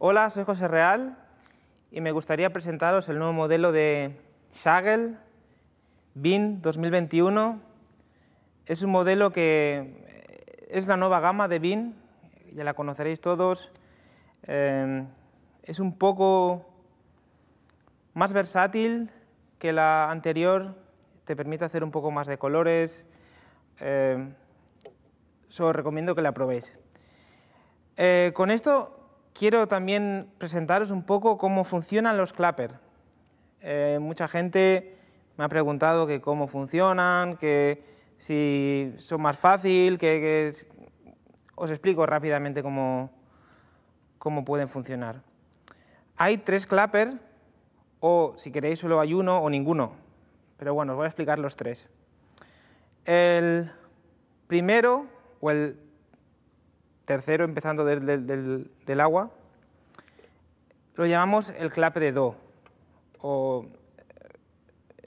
Hola, soy José Real y me gustaría presentaros el nuevo modelo de Shagel BIN 2021. Es un modelo que eh, es la nueva gama de BIN, ya la conoceréis todos. Eh, es un poco más versátil que la anterior, te permite hacer un poco más de colores. Eh, os recomiendo que la probéis. Eh, con esto quiero también presentaros un poco cómo funcionan los clapper. Eh, mucha gente me ha preguntado que cómo funcionan, que si son más fácil, que, os explico rápidamente cómo, cómo pueden funcionar. Hay tres clapper, o si queréis solo hay uno o ninguno, pero bueno, os voy a explicar los tres. El primero, o el tercero, empezando del, agua, lo llamamos el clape de do, o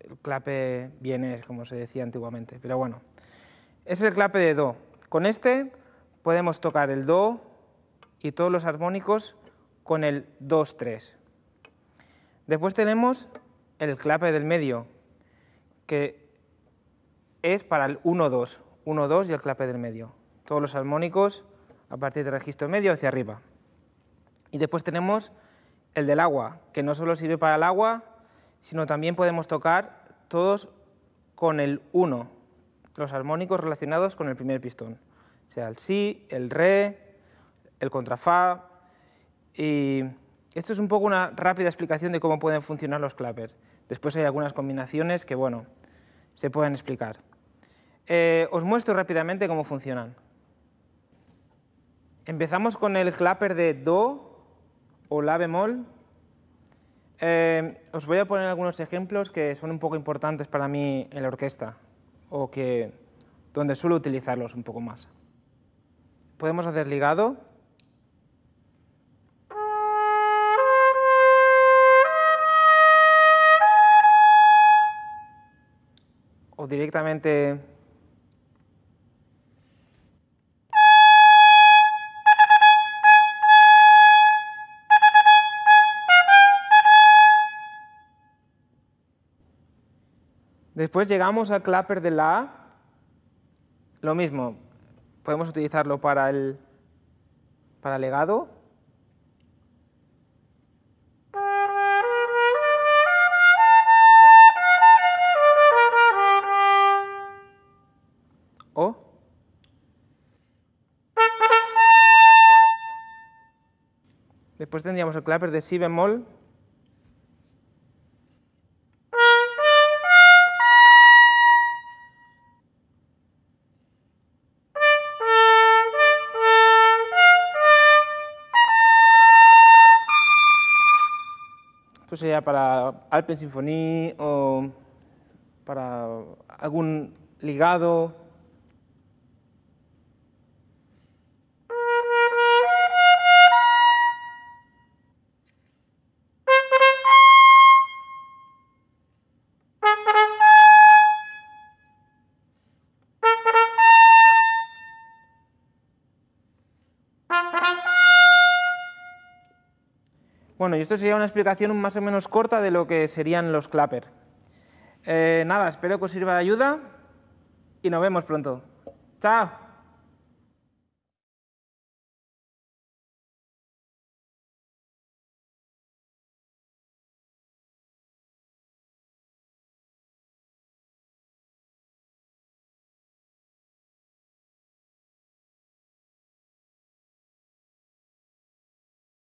el clape es como se decía antiguamente, pero bueno, es el clape de do. Con este podemos tocar el do y todos los armónicos con el 2-3. Después tenemos el clape del medio, que es para el 1-2, 1-2 y el clape del medio. Todos los armónicos a partir del registro medio hacia arriba. Y después tenemos el del agua, que no solo sirve para el agua, sino también podemos tocar todos con el 1, los armónicos relacionados con el primer pistón, sea el si, el re, el contrafa. Y esto es un poco una rápida explicación de cómo pueden funcionar los clappers. Después hay algunas combinaciones que, bueno, se pueden explicar. Eh, os muestro rápidamente cómo funcionan. Empezamos con el clapper de Do o La bemol. Eh, os voy a poner algunos ejemplos que son un poco importantes para mí en la orquesta o que donde suelo utilizarlos un poco más. Podemos hacer ligado, o directamente Después llegamos al clapper de la A. Lo mismo, podemos utilizarlo para el, para legado. O. Después tendríamos el clapper de si bemol pues sea para Alpen Symphony o para algún ligado Bueno, y esto sería una explicación más o menos corta de lo que serían los clapper. Eh, nada, espero que os sirva de ayuda y nos vemos pronto. ¡Chao!